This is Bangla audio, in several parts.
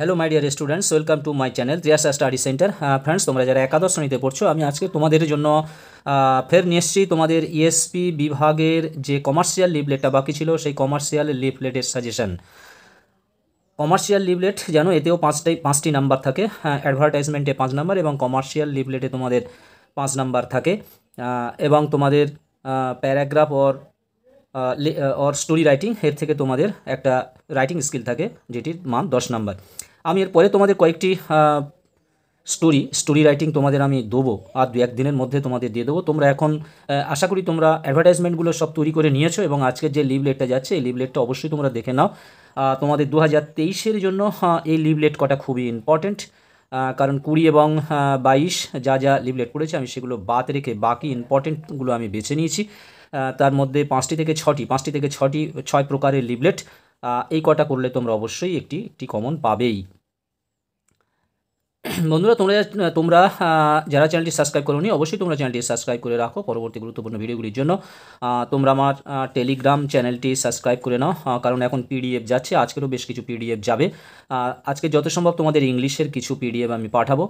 hello my dear students welcome to my channel Riyasa study centre friends তোমরা যারা একাদশ শ্রেণীতে পড়ছো আমি আজকে তোমাদের জন্য ফের নিয়ে এসেছি তোমাদের ইএসপি e বিভাগের যে কমার্শিয়াল লিভলেটটা বাকি ছিল সেই কমার্শিয়াল লিফলেটের সাজেশন কমার্শিয়াল লিভলেট যেন এতেও পাঁচটাই পাঁচটি নাম্বার থাকে হ্যাঁ অ্যাডভার্টাইজমেন্টে পাঁচ নাম্বার এবং কমার্শিয়াল লিভলেটে তোমাদের পাঁচ নাম্বার থাকে এবং তোমাদের paragraph or or story writing এর থেকে তোমাদের একটা রাইটিং স্কিল থাকে যেটির মান দশ নাম্বার আমি এরপরে তোমাদের কয়েকটি স্টোরি স্টোরি রাইটিং তোমাদের আমি দেবো আর দু একদিনের মধ্যে তোমাদের দিয়ে দেবো তোমরা এখন আশা করি তোমরা অ্যাডভার্টাইজমেন্টগুলো সব তৈরি করে নিয়েছো এবং আজকের যে লিভলেটটা যাচ্ছে এই লিভলেটটা অবশ্যই তোমরা দেখে নাও তোমাদের দু হাজার তেইশের জন্য এই লিভলেট কটা খুবই ইম্পর্ট্যান্ট কারণ কুড়ি এবং বাইশ যা যা লিভলেট পড়েছে আমি সেগুলো বাদ রেখে বাকি ইম্পর্ট্যান্টগুলো আমি বেছে নিয়েছি তার মধ্যে পাঁচটি থেকে ছটি পাঁচটি থেকে ছটি ছয় প্রকারের লিবলেট এই কটা করলে তোমরা অবশ্যই একটি একটি কমন পাবেই বন্ধুরা তোমরা তোমরা যারা চ্যানেলটি সাবস্ক্রাইব নি অবশ্যই তোমরা চ্যানেলটি সাবস্ক্রাইব করে রাখো পরবর্তী গুরুত্বপূর্ণ ভিডিওগুলির জন্য তোমরা আমার টেলিগ্রাম চ্যানেলটি সাবস্ক্রাইব করে নাও কারণ এখন পিডিএফ যাচ্ছে আজকেরও বেশ কিছু পিডিএফ যাবে আজকে যত সম্ভব তোমাদের ইংলিশের কিছু পিডিএফ আমি পাঠাবো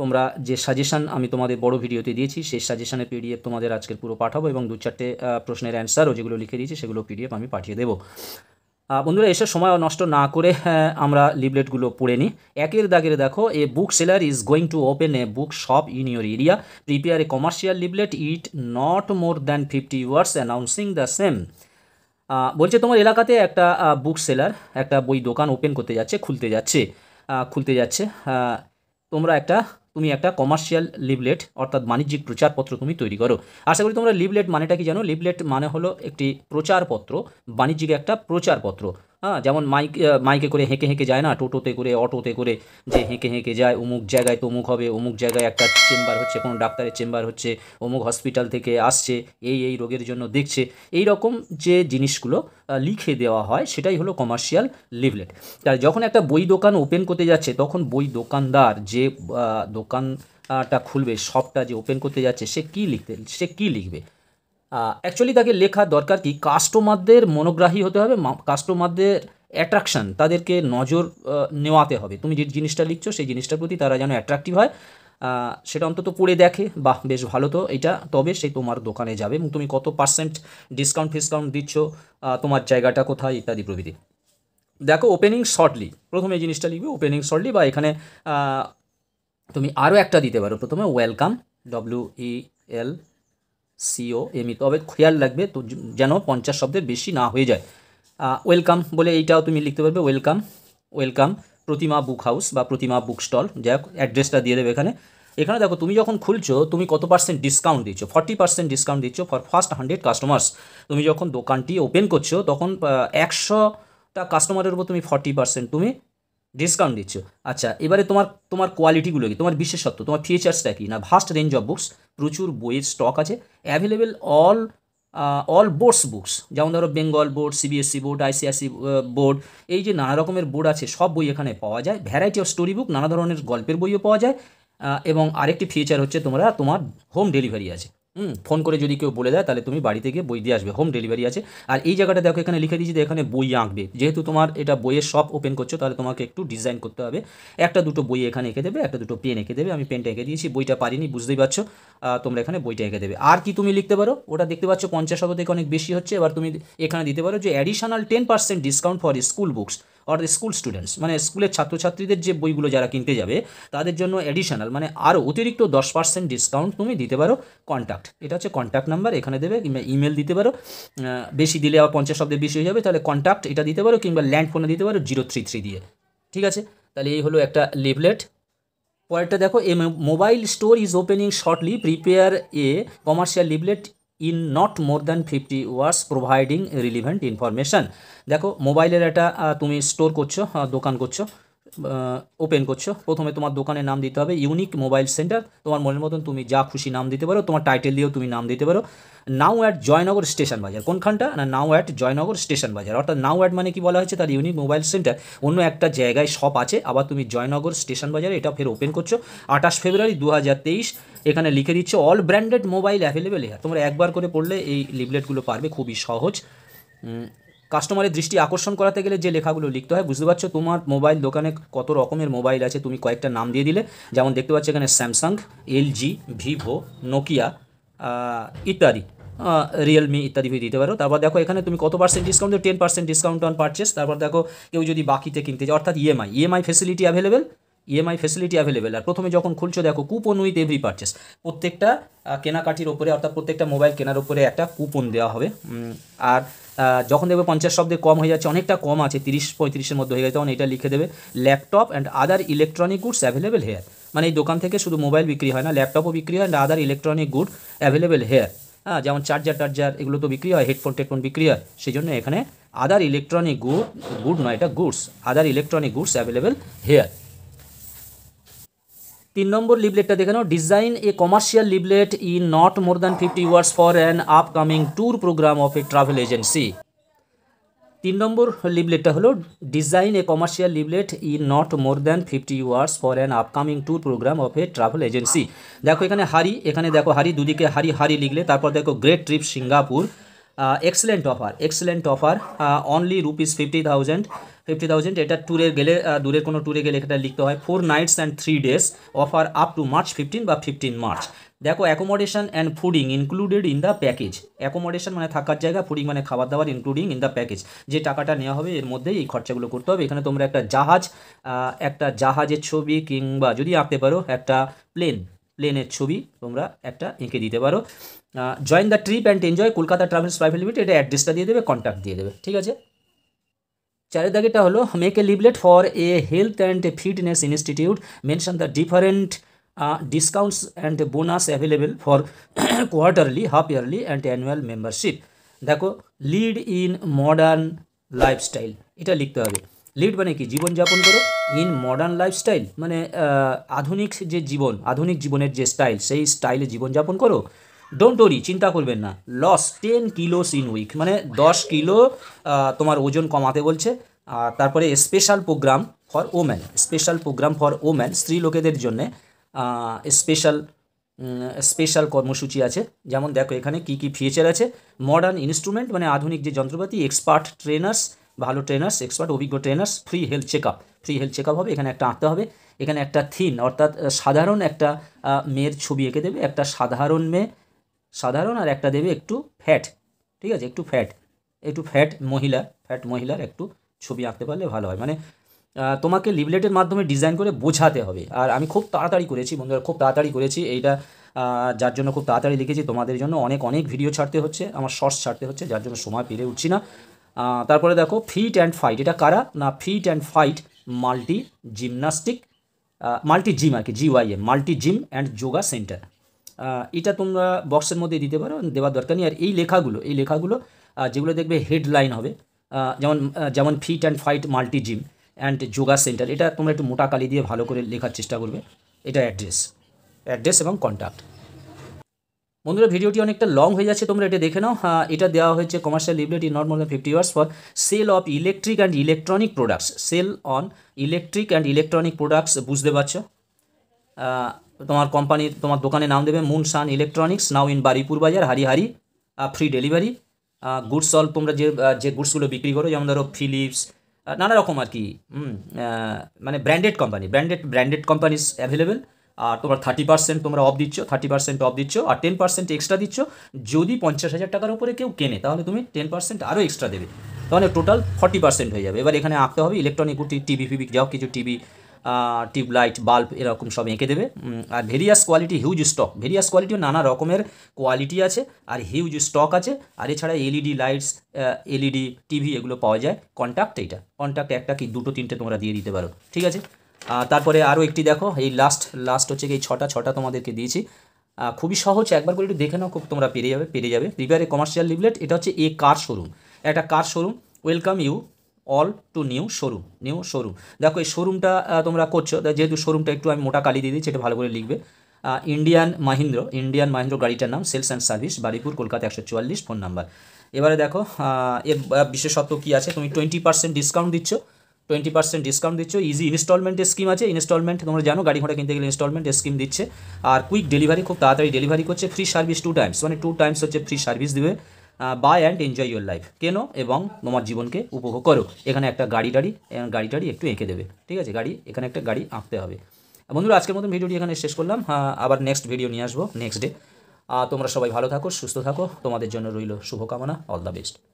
তোমরা যে সাজেশান আমি তোমাদের বড় ভিডিওতে দিয়েছি সেই সাজেশানের পিডিএফ তোমাদের আজকের পুরো পাঠাবো এবং দু চারটে প্রশ্নের অ্যান্সারও যেগুলো লিখে দিয়েছি সেগুলো পিডিএফ আমি পাঠিয়ে দেবো বন্ধুরা এসে সময় নষ্ট না করে হ্যাঁ, আমরা লিবলেটগুলো পড়ে নিই একের দাগের দেখো a book seller is going to open a book shop in your area prepare a commercial leaflet it not more than fifty years announcing the same বলছে তোমার এলাকাতে একটা বুক সেলার একটা বই দোকান ওপেন করতে যাচ্ছে খুলতে যাচ্ছে খুলতে যাচ্ছে তোমরা একটা তুমি একটা কমার্শিয়াল লিভলেট অর্থাৎ বাণিজ্যিক প্রচারপত্র তুমি তৈরি করো আশা করি তোমরা লিভলেট মানেটা কি জানো লিভলেট মানে হলো একটি প্রচারপত্র বাণিজ্যিক একটা প্রচারপত্র হ্যাঁ যেমন মাইক মাইকে করে হেঁকে হেঁকে যায় না টোটোতে করে অটোতে করে যে হেঁকে হেঁকে যায় অমুক জায়গায় তো অমুক হবে অমুক জায়গায় একটা চেম্বার হচ্ছে কোনো ডাক্তারের চেম্বার হচ্ছে অমুক হসপিটাল থেকে আসছে এই এই রোগের জন্য দেখছে এই রকম যে জিনিসগুলো লিখে দেওয়া হয় সেটাই হলো কমার্শিয়াল লিভলেট তাই যখন একটা বই দোকান ওপেন করতে যাচ্ছে তখন বই দোকানদার যে দোকান টা খুলবে শপটা যে ওপেন করতে যাচ্ছে সে কি লিখতে সে কি লিখবে অ্যাকচুয়ালি তাকে লেখা দরকার কি কাস্টমারদের মনোগ্রাহী হতে হবে কাস্টমারদের অ্যাট্রাকশান তাদেরকে নজর নেওয়াতে হবে তুমি যে জিনিসটা লিখছো সেই জিনিসটার প্রতি তারা যেন অ্যাট্রাকটিভ হয় সেটা অন্তত পড়ে দেখে বাহ বেশ ভালো তো এটা তবে সে তোমার দোকানে যাবে এবং তুমি কত পার্সেন্ট ডিসকাউন্ট ফিসকাউন্ট দিচ্ছ তোমার জায়গাটা কোথায় ইত্যাদি প্রভৃতি দেখো ওপেনিং শর্টলি প্রথমে জিনিসটা লিখবে ওপেনিং শর্টলি বা এখানে তুমি আরও একটা দিতে পারো প্রথমে welcome W E L C O M E e, তবে খেয়াল লাগবে তো যেন পঞ্চাশ শব্দের বেশি না হয়ে যায় ওয়েলকাম বলে এইটাও তুমি লিখতে পারবে welcome welcome Pratima book house বা প্রতিমা বুক স্টল যাই অ্যাড্রেসটা দিয়ে দেবে এখানে এখানে দেখো তুমি যখন খুলছো তুমি কত পার্সেন্ট ডিসকাউন্ট দিচ্ছ ফর্টি পার্সেন্ট ডিসকাউন্ট দিচ্ছ ফর ফার্স্ট হান্ড্রেড কাস্টমার্স তুমি যখন দোকানটি ওপেন করছো তখন একশোটা কাস্টমারের উপর তুমি ফর্টি পার্সেন্ট তুমি ডিসকাউন্ট দিচ্ছ আচ্ছা এবারে তোমার তোমার কোয়ালিটিগুলো কি তোমার বিশেষত্ব তোমার ফিচার্সটা কি না ভাস্ট রেঞ্জ অফ বুকস প্রচুর বইয়ের স্টক আছে available all all boards books যেমন ধরো Bengal board CBSE board ICSE board এই যে নানা রকমের বোর্ড আছে সব বই এখানে পাওয়া যায় ভ্যারাইটি অফ স্টোরি বুক নানা ধরনের গল্পের বইও পাওয়া যায় এবং আরেকটি ফিচার হচ্ছে তোমরা তোমার হোম ডেলিভারি আছে হুম ফোন করে যদি কেউ বলে দেয় তাহলে তুমি বাড়িতে গিয়ে বই দিয়ে আসবে হোম ডেলিভারি আছে আর এই জায়গাটা দেখো এখানে লিখে দিয়েছি যে এখানে বই আঁকবে যেহেতু তোমার এটা বইয়ের শপ ওপেন করছো তাহলে তোমাকে একটু ডিজাইন করতে হবে একটা দুটো বই এখানে এঁকে দেবে একটা দুটো পেন এঁকে দেবে আমি পেনটা এঁকে দিয়েছি বইটা পারিনি বুঝতেই পারছো তোমরা এখানে বইটা এঁকে দেবে আর কি তুমি লিখতে পারো ওটা দেখতে পাচ্ছ পঞ্চাশ শত থেকে অনেক বেশি হচ্ছে এবার তুমি এখানে দিতে পারো যে additional ten percent discount for school books অর্থাৎ স্কুল স্টুডেন্টস মানে স্কুলের ছাত্রছাত্রীদের যে বইগুলো যারা কিনতে যাবে তাদের জন্য অ্যাডিশনাল মানে আরও অতিরিক্ত দশ পার্সেন্ট ডিসকাউন্ট তুমি দিতে পারো কন্ট্যাক্ট এটা হচ্ছে কন্ট্যাক্ট নাম্বার এখানে দেবে কিংবা ইমেল দিতে পারো বেশি দিলে আবার পঞ্চাশ শব্দে বেশি হয়ে যাবে তাহলে কন্ট্যাক্ট এটা দিতে পারো কিংবা ল্যান্ড ফোনে দিতে পারো জিরো থ্রি থ্রি দিয়ে ঠিক আছে তাহলে এই হলো একটা লিভলেট পরেরটা দেখো a mobile store is opening shortly prepare a commercial leaflet in not more than fifty words providing relevant information দেখো মোবাইলের একটা তুমি স্টোর করছো দোকান করছো ওপেন করছো প্রথমে তোমার দোকানের নাম দিতে হবে ইউনিক মোবাইল সেন্টার তোমার মনের মতন তুমি যা খুশি নাম দিতে পারো তোমার টাইটেল দিয়েও তুমি নাম দিতে পারো নাও অ্যাট জয়নগর স্টেশন বাজার কোনখানটা না নাও অ্যাট জয়নগর স্টেশন বাজার অর্থাৎ নাও অ্যাট মানে কি বলা হয়েছে তার ইউনিক মোবাইল সেন্টার অন্য একটা জায়গায় শপ আছে আবার তুমি জয়নগর স্টেশন বাজারে এটা ফের ওপেন করছো আঠাশ ফেব্রুয়ারি দু এখানে লিখে দিচ্ছে অল ব্র্যান্ডেড মোবাইল অ্যাভেলেবেল হ্যাঁ তোমরা একবার করে পড়লে এই লিবলেটগুলো পারবে খুবই সহজ কাস্টমারের দৃষ্টি আকর্ষণ করাতে গেলে যে লেখাগুলো লিখতে হয় বুঝতে পারছো তোমার মোবাইল দোকানে কত রকমের মোবাইল আছে তুমি কয়েকটা নাম দিয়ে দিলে যেমন দেখতে পাচ্ছ এখানে স্যামসাং এলজি ভিভো নোকিয়া ইত্যাদি রিয়েলমি ইত্যাদি দিতে পারো তারপর দেখো এখানে তুমি কত percent discount ten percent discount on purchase তারপর দেখো কেউ যদি বাকিতে কিনতে চায় অর্থাৎ EMI EMI facility available EMI facility available আর প্রথমে যখন খুলছো দেখো কুপন উইথ এভরি পারচেস প্রত্যেকটা কেনাকাটির ওপরে অর্থাৎ প্রত্যেকটা মোবাইল কেনার ওপরে একটা কুপন দেওয়া হবে আর যখন দেখবে পঞ্চাশ শব্দে কম হয়ে যাচ্ছে অনেকটা কম আছে তিরিশ পঁয়ত্রিশের মধ্যে হয়ে গেছে তখন এটা লিখে দেবে laptop and other electronic goods available here মানে এই দোকান থেকে শুধু মোবাইল বিক্রি হয় না ল্যাপটপও বিক্রি হয় and other electronic good available here হ্যাঁ যেমন চার্জার টার্জার এগুলো তো বিক্রি হয় হেডফোন টেডফোন বিক্রি হয় সেই জন্য এখানে আদার ইলেকট্রনিক গুড গুড নয় এটা goods other electronic goods available here তিন নম্বর লিবলেটটা দেখে নাও design a commercial leaflet in not more than fifty words for an upcoming tour program of a travel agency তিন নম্বর লিবলেটটা হলো design a commercial leaflet in not more than fifty words for an upcoming tour program of a travel agency দেখো এখানে হারি এখানে দেখো হারি দুদিকে হারি হারি লিখলে তারপর দেখো great trip Singapore excellent offer excellent offer only rupees fifty thousand fifty thousand এটা ট্যুরে গেলে দূরের কোনো ট্যুরে গেলে এটা লিখতে হয় four nights and three days offer up to March fifteen বা ফিফটিন মার্চ দেখো accommodation and fooding included in the package accommodation মানে থাকার জায়গা ফুডিং মানে খাবার দাবার ইনক্লুডিং ইন দ্য প্যাকেজ যে টাকাটা নেওয়া হবে এর মধ্যে এই খরচাগুলো করতে হবে এখানে তোমরা একটা জাহাজ একটা জাহাজের ছবি কিংবা যদি আঁকতে পারো একটা প্লেন প্লেনের ছবি তোমরা একটা এঁকে দিতে পারো join the trip and enjoy Kolkata travels private limited এটা অ্যাড্রেসটা দিয়ে দেবে কন্ট্যাক্ট দিয়ে দেবে ঠিক আছে চারের দাগেটা হলো make a leaflet for a health and fitness institute mention the different discounts and bonus available for quarterly half yearly and annual membership দেখো লিড ইন মডার্ন লাইফস্টাইল এটা লিখতে হবে লিড মানে কি জীবনযাপন করো ইন মডার্ন লাইফস্টাইল মানে আধুনিক যে জীবন আধুনিক জীবনের যে স্টাইল সেই স্টাইলে জীবনযাপন করো ডোন্ট ওরি চিন্তা করবেন না lose ten kilos in week মানে দশ কিলো তোমার ওজন কমাতে বলছে আর তারপরে special program for woman special program for woman স্ত্রী লোকেদের জন্যে স্পেশাল স্পেশাল কর্মসূচি আছে যেমন দেখো এখানে কি কি ফিচার আছে মডার্ন ইনস্ট্রুমেন্ট মানে আধুনিক যে যন্ত্রপাতি এক্সপার্ট ট্রেনার্স ভালো ট্রেনার্স এক্সপার্ট অভিজ্ঞ trainers free health check up free health check up হবে এখানে একটা আঁকতে হবে এখানে একটা থিন অর্থাৎ সাধারণ একটা মেয়ের ছবি এঁকে দেবে একটা সাধারণ মেয়ে সাধারণ আর একটা দেবে একটু ফ্যাট ঠিক আছে একটু ফ্যাট একটু ফ্যাট মহিলা ফ্যাট মহিলার একটু ছবি আঁকতে পারলে ভালো হয় মানে তোমাকে লিভলেটের মাধ্যমে ডিজাইন করে বোঝাতে হবে আর আমি খুব তাড়াতাড়ি করেছি বন্ধুরা খুব তাড়াতাড়ি করেছি এইটা যার জন্য খুব তাড়াতাড়ি লিখেছি তোমাদের জন্য অনেক অনেক ভিডিও ছাড়তে হচ্ছে আমার শর্টস ছাড়তে হচ্ছে যার জন্য সময় পেরে উঠছি না তারপরে দেখো ফিট অ্যান্ড ফাইট এটা কারা না fit and fight multi gymnastic multi gym আর কি GYM multi gym and yoga centre এটা তোমরা বক্সের মধ্যে দিতে পারো দেওয়ার দরকার নেই আর এই লেখাগুলো এই লেখাগুলো যেগুলো দেখবে হেডলাইন হবে যেমন যেমন fit and fight multi gym and yoga centre এটা তোমরা একটু মোটা কালি দিয়ে ভালো করে লেখার চেষ্টা করবে এটা অ্যাড্রেস অ্যাড্রেস এবং কন্ট্যাক্ট বন্ধুরা ভিডিওটি অনেকটা লং হয়ে যাচ্ছে তোমরা এটা দেখে নাও হ্যাঁ এটা দেওয়া হয়েছে commercial liability not more than fifty years for sale of electric and electronic products sale on electric and electronic products বুঝতে পারছো তোমার কোম্পানির তোমার দোকানে নাম দেবে Sun electronics now in Baripur Bazar হারিহারি ফ্রি ডেলিভারি গুডস অল তোমরা যে যে গুডসগুলো বিক্রি করো যেমন ধরো ফিলিপস নানা রকম আর কি মানে branded company branded branded companies available আর তোমরা থার্টি পার্সেন্ট তোমরা অফ দিচ্ছ থার্টি পার্সেন্ট অফ দিচ্ছ আর টেন পার্সেন্ট এক্সট্রা দিচ্ছ যদি পঞ্চাশ হাজার টাকার উপরে কেউ কেনে তাহলে তুমি টেন পার্সেন্ট আরও এক্সট্রা দেবে তাহলে টোটাল ফর্টি পার্সেন্ট হয়ে যাবে এবার এখানে আঁকতে হবে ইলেকট্রনিক টিভি ফিবি যাও কিছু টিভি টিউব লাইট বাল্ব এরকম সব এঁকে দেবে আর various quality huge stock various কোয়ালিটিও নানা রকমের কোয়ালিটি আছে আর হিউজ স্টক আছে আর এছাড়া এলইডি লাইটস এলইডি টিভি এগুলো পাওয়া যায় কন্ট্যাক্ট এইটা কন্ট্যাক্ট একটা কি দুটো তিনটে তোমরা দিয়ে দিতে পারো ঠিক আছে তারপরে আরও একটি দেখো এই লাস্ট লাস্ট হচ্ছে এই ছটা ছটা তোমাদেরকে দিয়েছি খুবই সহজ একবার করে একটু দেখে নাও খুব তোমরা পেরে যাবে পেরে যাবে রিভিয়ারে কমার্শিয়াল লিভলেট এটা হচ্ছে এ কার শোরুম একটা car showroom welcome you all to new showroom new showroom দেখো এই শোরুমটা তোমরা করছো যেহেতু শোরুমটা একটু আমি মোটা কালি দিয়ে দিচ্ছি এটা ভালো করে লিখবে ইন্ডিয়ান মাহিন্দ্র ইন্ডিয়ান মাহিন্দ্র গাড়িটার নাম sales and service Baripur Kolkata একশো চুয়াল্লিশ ফোন নাম্বার এবারে দেখো এর বিশেষত্ব কী আছে তুমি টোয়েন্টি পার্সেন্ট ডিসকাউন্ট দিচ্ছ টোয়েন্টি পার্সেন্ট ডিসকাউন্ট দিচ্ছ ইজি ইনস্টলমেন্টের স্কিম আছে ইনস্টলমেন্ট তোমরা জানো গাড়ি ঘোড়া কিনতে গেলে ইনস্টলমেন্টের স্কিম দিচ্ছে আর কুইক ডেলিভারি খুব তাড়াতাড়ি ডেলিভারি করছে ফ্রি সার্ভিস টু টাইমস মানে টু টাইমস হচ্ছে ফ্রি সার্ভিস দেবে bye and enjoy your life কেন এবং তোমার জীবনকে উপভোগ করো এখানে একটা গাড়ি টাড়ি গাড়ি টাড়ি একটু এঁকে দেবে ঠিক আছে গাড়ি এখানে একটা গাড়ি আঁকতে হবে বন্ধুরা আজকের মতন ভিডিওটি এখানে শেষ করলাম আবার নেক্সট ভিডিও নিয়ে আসবো নেক্সট ডে তোমরা সবাই ভালো থাকো সুস্থ থাকো তোমাদের জন্য রইল শুভকামনা অল দ্য বেস্ট